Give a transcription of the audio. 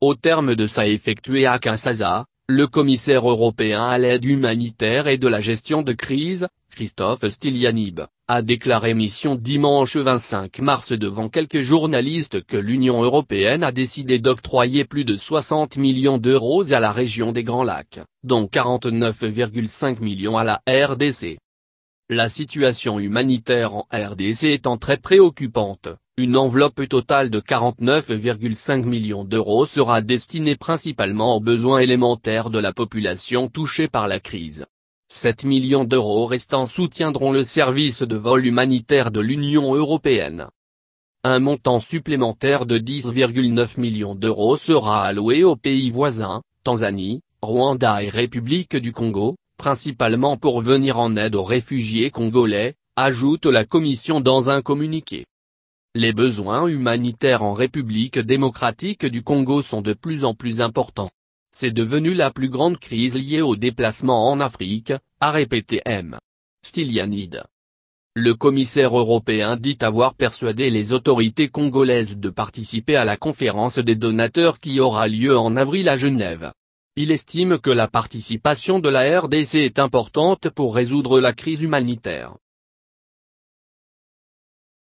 Au terme de sa effectuée à Kinshasa, le commissaire européen à l'aide humanitaire et de la gestion de crise, Christophe Stylianib, a déclaré mission dimanche 25 mars devant quelques journalistes que l'Union européenne a décidé d'octroyer plus de 60 millions d'euros à la région des Grands Lacs, dont 49,5 millions à la RDC. La situation humanitaire en RDC étant très préoccupante, une enveloppe totale de 49,5 millions d'euros sera destinée principalement aux besoins élémentaires de la population touchée par la crise. 7 millions d'euros restants soutiendront le service de vol humanitaire de l'Union européenne. Un montant supplémentaire de 10,9 millions d'euros sera alloué aux pays voisins, Tanzanie, Rwanda et République du Congo, principalement pour venir en aide aux réfugiés congolais, ajoute la Commission dans un communiqué. Les besoins humanitaires en République démocratique du Congo sont de plus en plus importants. C'est devenu la plus grande crise liée aux déplacements en Afrique, a répété M. Stylianide. Le commissaire européen dit avoir persuadé les autorités congolaises de participer à la conférence des donateurs qui aura lieu en avril à Genève. Il estime que la participation de la RDC est importante pour résoudre la crise humanitaire.